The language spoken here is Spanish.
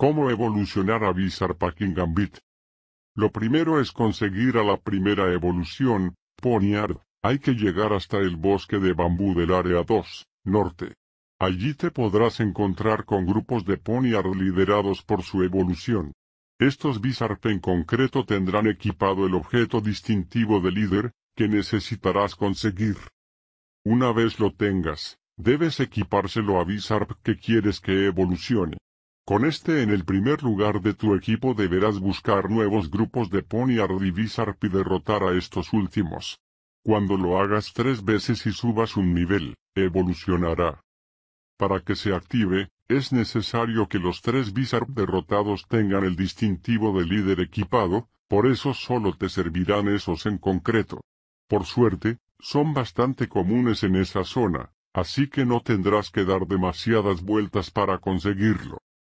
¿Cómo evolucionar a Bizarre Packing Gambit? Lo primero es conseguir a la primera evolución, Ponyard. Hay que llegar hasta el bosque de bambú del área 2, norte. Allí te podrás encontrar con grupos de Ponyard liderados por su evolución. Estos Bizarre en concreto tendrán equipado el objeto distintivo de líder, que necesitarás conseguir. Una vez lo tengas, debes equipárselo a Bizarre que quieres que evolucione. Con este en el primer lugar de tu equipo deberás buscar nuevos grupos de Ponyard y Bizarp y derrotar a estos últimos. Cuando lo hagas tres veces y subas un nivel, evolucionará. Para que se active, es necesario que los tres Bizarp derrotados tengan el distintivo de líder equipado, por eso solo te servirán esos en concreto. Por suerte, son bastante comunes en esa zona, así que no tendrás que dar demasiadas vueltas para conseguirlo.